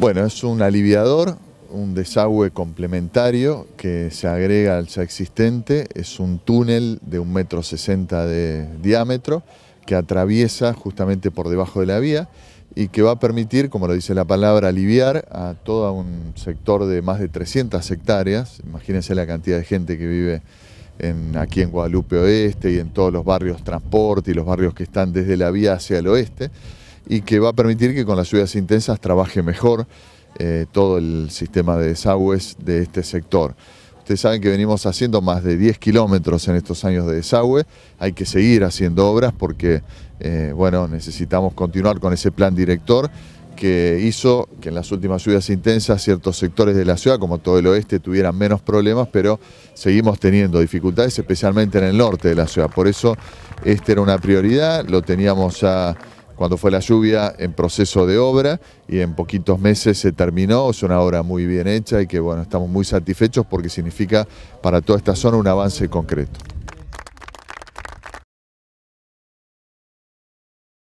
Bueno, es un aliviador, un desagüe complementario que se agrega al ya existente, es un túnel de 1,60 metro sesenta de diámetro que atraviesa justamente por debajo de la vía y que va a permitir, como lo dice la palabra, aliviar a todo un sector de más de 300 hectáreas, imagínense la cantidad de gente que vive en, aquí en Guadalupe Oeste y en todos los barrios transporte y los barrios que están desde la vía hacia el oeste, y que va a permitir que con las lluvias intensas trabaje mejor eh, todo el sistema de desagües de este sector. Ustedes saben que venimos haciendo más de 10 kilómetros en estos años de desagüe. Hay que seguir haciendo obras porque eh, bueno, necesitamos continuar con ese plan director que hizo que en las últimas lluvias intensas ciertos sectores de la ciudad, como todo el oeste, tuvieran menos problemas, pero seguimos teniendo dificultades, especialmente en el norte de la ciudad. Por eso, esta era una prioridad, lo teníamos ya cuando fue la lluvia en proceso de obra y en poquitos meses se terminó, es una obra muy bien hecha y que bueno, estamos muy satisfechos porque significa para toda esta zona un avance concreto.